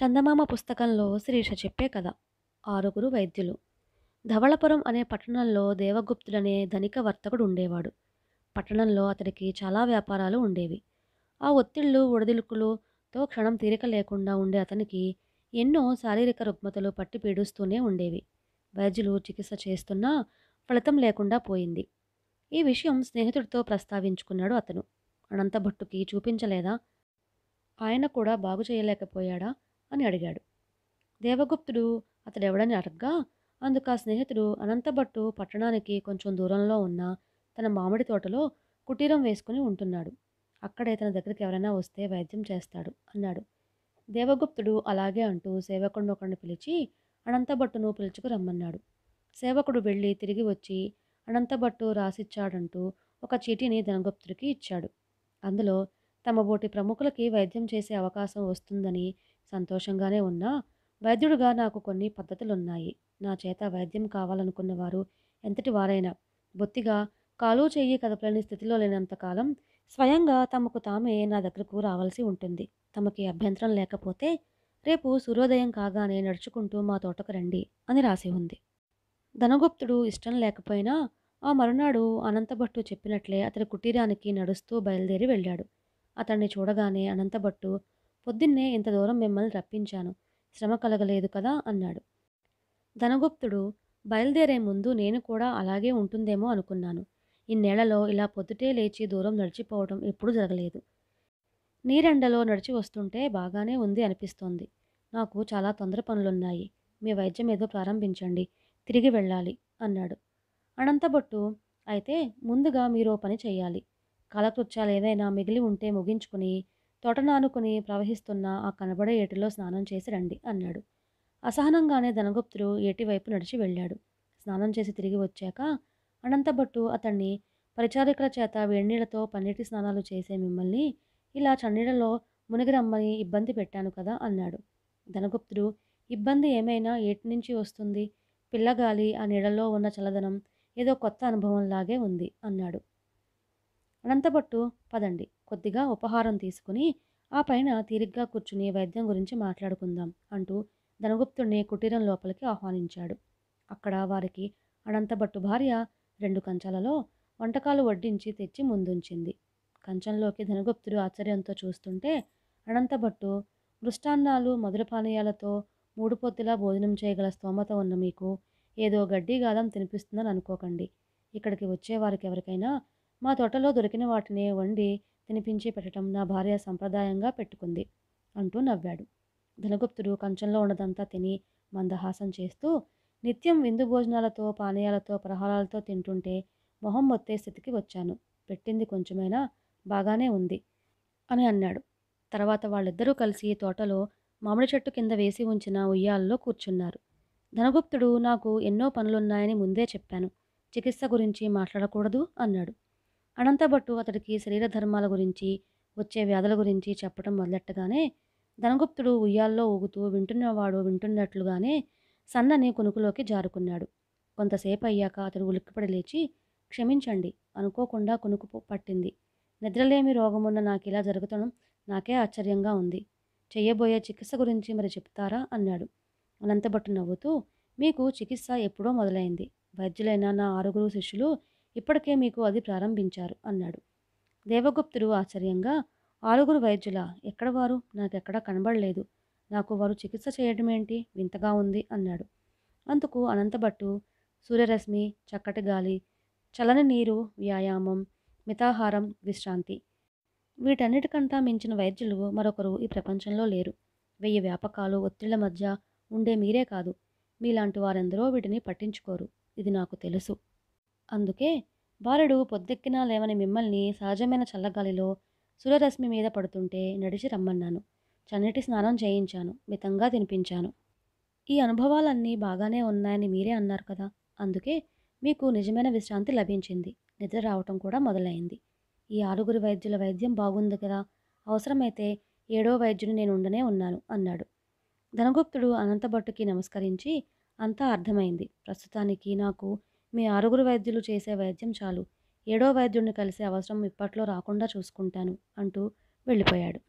చందమామ పుస్తకంలో శ్రీష చెప్పే కథ ఆరుగురు వైద్యులు ధవళపురం అనే పట్టణంలో దేవగుప్తుడనే ధనిక వర్తకుడు ఉండేవాడు పట్టణంలో అతడికి చాలా వ్యాపారాలు ఉండేవి ఆ ఒత్తిళ్ళు ఒడిదులుకులుతో క్షణం తీరిక లేకుండా ఉండే అతనికి ఎన్నో శారీరక రుగ్మతలు పట్టి పీడుస్తూనే ఉండేవి వైద్యులు చికిత్స చేస్తున్నా ఫలితం లేకుండా పోయింది ఈ విషయం స్నేహితుడితో ప్రస్తావించుకున్నాడు అతను అనంతభట్టుకి చూపించలేదా ఆయన కూడా బాగు చేయలేకపోయాడా అని అడిగాడు దేవగుప్తుడు అతడెవడని అడగ్గా అందుకు ఆ స్నేహితుడు అనంతభట్టు పట్టణానికి కొంచెం దూరంలో ఉన్న తన మామిడి తోటలో కుటీరం వేసుకుని ఉంటున్నాడు అక్కడే తన దగ్గరికి ఎవరైనా వస్తే వైద్యం చేస్తాడు అన్నాడు దేవగుప్తుడు అలాగే అంటూ సేవకుడిని ఒకరిని పిలిచి అనంతభట్టును పిలుచుకు రమ్మన్నాడు సేవకుడు వెళ్ళి తిరిగి వచ్చి అనంతభట్టు రాసిచ్చాడంటూ ఒక చీటీని ధనగుప్తుడికి ఇచ్చాడు అందులో తమ బోటి ప్రముఖులకి వైద్యం చేసే అవకాశం వస్తుందని సంతోషంగానే ఉన్నా వైద్యుడుగా నాకు కొన్ని పద్ధతులున్నాయి నా చేత వైద్యం కావాలనుకున్న వారు ఎంతటి వారైనా బొత్తిగా కాలు చెయ్యి కదపలేని స్థితిలో లేనంతకాలం స్వయంగా తమకు తామే నా దగ్గరకు రావాల్సి ఉంటుంది తమకి అభ్యంతరం లేకపోతే రేపు సూర్యోదయం కాగానే నడుచుకుంటూ మా తోటకు రండి అని రాసి ఉంది ధనగుప్తుడు ఇష్టం లేకపోయినా ఆ మరునాడు అనంతభట్టు చెప్పినట్లే అతడి కుటీరానికి నడుస్తూ బయలుదేరి వెళ్ళాడు అతన్ని చూడగానే అనంతభట్టు పొద్దున్నే ఇంత దూరం మిమ్మల్ని రప్పించాను శ్రమ కలగలేదు కదా అన్నాడు ధనగుప్తుడు బయలుదేరే ముందు నేను కూడా అలాగే ఉంటుందేమో అనుకున్నాను ఇన్నేళ్లలో ఇలా పొద్దుటే లేచి దూరం నడిచిపోవడం ఎప్పుడూ జరగలేదు నీరెండలో నడిచి వస్తుంటే బాగానే ఉంది అనిపిస్తోంది నాకు చాలా తొందర పనులున్నాయి మీ వైద్యం ఏదో ప్రారంభించండి తిరిగి వెళ్ళాలి అన్నాడు అనంతభట్టు అయితే ముందుగా మీరు పని చేయాలి కాలకృత్యాలు ఏవైనా మిగిలి ఉంటే ముగించుకుని తొటనానుకుని ప్రవహిస్తున్న ఆ కనబడే ఏటిలో స్నానం చేసి రండి అన్నాడు అసహనంగానే ధనగుప్తుడు ఏటి వైపు నడిచి వెళ్ళాడు స్నానం చేసి తిరిగి వచ్చాక అనంతభట్టు అతన్ని పరిచారికల చేత వేణీళ్లతో పన్నీటి స్నానాలు చేసే మిమ్మల్ని ఇలా చన్నీళ్లలో మునిగి రమ్మని ఇబ్బంది పెట్టాను కదా అన్నాడు ధనగుప్తుడు ఇబ్బంది ఏమైనా ఏటి నుంచి వస్తుంది పిల్లగాలి ఆ నీడలో ఉన్న చల్లదనం ఏదో కొత్త అనుభవంలాగే ఉంది అన్నాడు అనంతపట్టు పదండి కొద్దిగా ఉపహారం తీసుకుని ఆ పైన తీరిగ్గా కూర్చుని వైద్యం గురించి మాట్లాడుకుందాం అంటూ ధనగుప్తుడిని కుటీరం లోపలికి ఆహ్వానించాడు అక్కడ వారికి అనంతభట్టు భార్య రెండు కంచాలలో వంటకాలు వడ్డించి తెచ్చి ముందుంచింది కంచంలోకి ధనగుప్తుడు ఆశ్చర్యంతో చూస్తుంటే అనంతభట్టు మృష్టాన్నాలు మధుర పానీయాలతో మూడు పొత్తిలా భోజనం చేయగల స్తోమత ఉన్న మీకు ఏదో గడ్డి గాదం తినిపిస్తుందని అనుకోకండి ఇక్కడికి వచ్చే వారికి ఎవరికైనా మా తోటలో దొరికిన వాటిని వండి తినిపించి పెట్టడం నా భార్య సంప్రదాయంగా పెట్టుకుంది అంటూ నవ్వాడు ధనగుప్తుడు కంచంలో ఉన్నదంతా తిని మందహాసం చేస్తూ నిత్యం విందు భోజనాలతో పానీయాలతో ప్రహారాలతో తింటుంటే మొహం మొత్తే స్థితికి వచ్చాను పెట్టింది కొంచెమైనా బాగానే ఉంది అని అన్నాడు తర్వాత వాళ్ళిద్దరూ కలిసి తోటలో మామిడి చెట్టు కింద వేసి ఉంచిన ఉయ్యాలలో కూర్చున్నారు ధనగుప్తుడు నాకు ఎన్నో పనులున్నాయని ముందే చెప్పాను చికిత్స గురించి మాట్లాడకూడదు అన్నాడు అనంతభట్టు అతడికి శరీర ధర్మాల గురించి వచ్చే వ్యాధుల గురించి చెప్పడం మొదలెట్టగానే ధనగుప్తుడు ఉయ్యాల్లో ఊగుతూ వింటున్నవాడు వింటున్నట్లుగానే సన్నని కొనుకులోకి జారుకున్నాడు కొంతసేపు అయ్యాక అతడు ఉలిక్కిపడి లేచి క్షమించండి అనుకోకుండా కొనుకు పట్టింది నిద్రలేమి రోగమున్న నాకు ఇలా జరుగుతడం నాకే ఆశ్చర్యంగా ఉంది చేయబోయే చికిత్స గురించి మరి చెప్తారా అన్నాడు అనంతభట్టు నవ్వుతూ మీకు చికిత్స ఎప్పుడో మొదలైంది వైద్యులైన నా ఆరుగురు శిష్యులు ఇప్పటికే మీకు అది ప్రారంభించారు అన్నాడు దేవగుప్తుడు ఆశ్చర్యంగా ఆరుగురు వైద్యుల ఎక్కడ వారు నాకెక్కడా కనబడలేదు నాకు వారు చికిత్స చేయడమేంటి వింతగా ఉంది అన్నాడు అందుకు అనంతభట్టు సూర్యరశ్మి చక్కటి గాలి చలని నీరు వ్యాయామం మితాహారం విశ్రాంతి వీటన్నిటికంటా మించిన వైద్యులు మరొకరు ఈ ప్రపంచంలో లేరు వెయ్యి వ్యాపకాలు ఒత్తిళ్ల మధ్య ఉండే మీరే కాదు మీలాంటి వారెందరో వీటిని పట్టించుకోరు ఇది నాకు తెలుసు అందుకే బాలుడు పొద్దెక్కినా లేవని మిమ్మల్ని సహజమైన చల్లగాలిలో సూర్యరశ్మి మీద పడుతుంటే నడిచి రమ్మన్నాను చన్నటి స్నానం చేయించాను మితంగా తినిపించాను ఈ అనుభవాలన్నీ బాగానే ఉన్నాయని మీరే అన్నారు కదా అందుకే మీకు నిజమైన విశ్రాంతి లభించింది నిద్ర రావటం కూడా మొదలైంది ఈ ఆరుగురు వైద్యుల వైద్యం బాగుంది కదా అవసరమైతే ఏడో వైద్యుని నేను ఉండనే ఉన్నాను అన్నాడు ధనగుప్తుడు అనంతభట్టుకి నమస్కరించి అంతా అర్థమైంది ప్రస్తుతానికి నాకు మీ ఆరుగురు వైద్యులు చేసే వైద్యం చాలు ఏడో వైద్యుడిని కలిసే అవసరం ఇప్పట్లో రాకుండా చూసుకుంటాను అంటూ వెళ్ళిపోయాడు